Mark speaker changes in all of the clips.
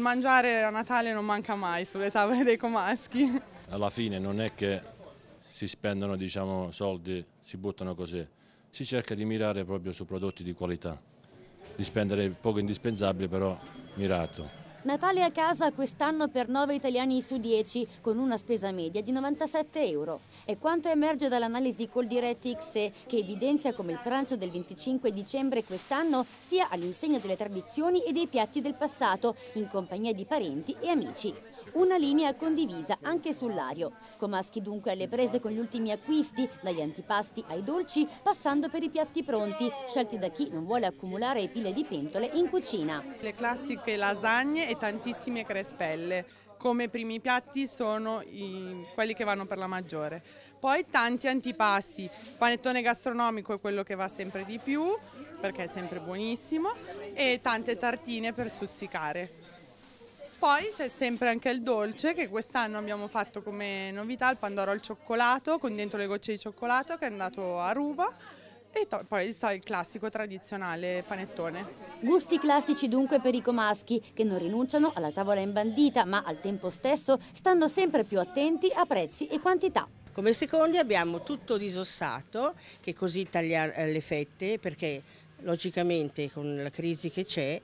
Speaker 1: Mangiare a Natale non manca mai sulle tavole dei comaschi.
Speaker 2: Alla fine non è che si spendono diciamo, soldi, si buttano così, si cerca di mirare proprio su prodotti di qualità, di spendere poco indispensabile però mirato.
Speaker 3: Natale a casa quest'anno per 9 italiani su 10 con una spesa media di 97 euro. È quanto emerge dall'analisi Coldiretti XE che evidenzia come il pranzo del 25 dicembre quest'anno sia all'insegna delle tradizioni e dei piatti del passato in compagnia di parenti e amici. Una linea condivisa anche sull'ario. Comaschi dunque alle prese con gli ultimi acquisti, dagli antipasti ai dolci, passando per i piatti pronti,
Speaker 1: scelti da chi non vuole accumulare pile di pentole in cucina. Le classiche lasagne e tantissime crespelle come primi piatti sono i, quelli che vanno per la maggiore. Poi tanti antipasti, panettone gastronomico è quello che va sempre di più perché è sempre buonissimo e tante tartine per stuzzicare. Poi c'è sempre anche il dolce che quest'anno abbiamo fatto come novità, il pandoro al cioccolato con dentro le gocce di cioccolato che è andato a ruba e poi il, il classico tradizionale panettone.
Speaker 3: Gusti classici dunque per i comaschi che non rinunciano alla tavola imbandita ma al tempo stesso stanno sempre più attenti a prezzi e quantità.
Speaker 4: Come secondi abbiamo tutto disossato che così taglia eh, le fette perché logicamente con la crisi che c'è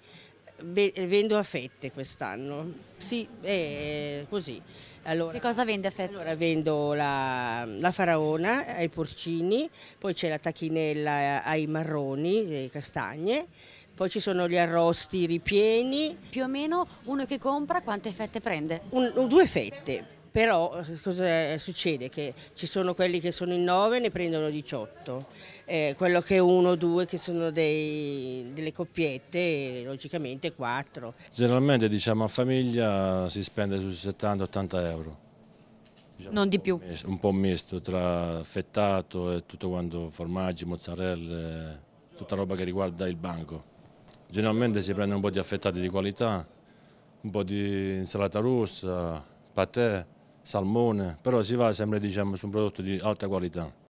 Speaker 4: vendo a fette quest'anno, sì, è eh, così. Allora, che
Speaker 3: cosa vende a fette?
Speaker 4: Allora vendo la, la faraona ai porcini, poi c'è la tacchinella ai marroni, le castagne, poi ci sono gli arrosti ripieni.
Speaker 3: Più o meno uno che compra quante fette prende? Un, due fette,
Speaker 4: però eh, cosa eh, succede? Che ci sono quelli che sono in 9 e ne prendono 18, eh, quello che è 1 2 che sono dei, delle coppiette logicamente 4.
Speaker 2: Generalmente diciamo a famiglia si spende sui 70-80 euro.
Speaker 3: Diciamo, non di più. Misto,
Speaker 2: un po' misto tra fettato e tutto quanto, formaggi, mozzarella, tutta roba che riguarda il banco. Generalmente si prende un po' di affettati di qualità, un po' di insalata russa, patè, salmone, però si va sempre diciamo, su un prodotto di alta qualità.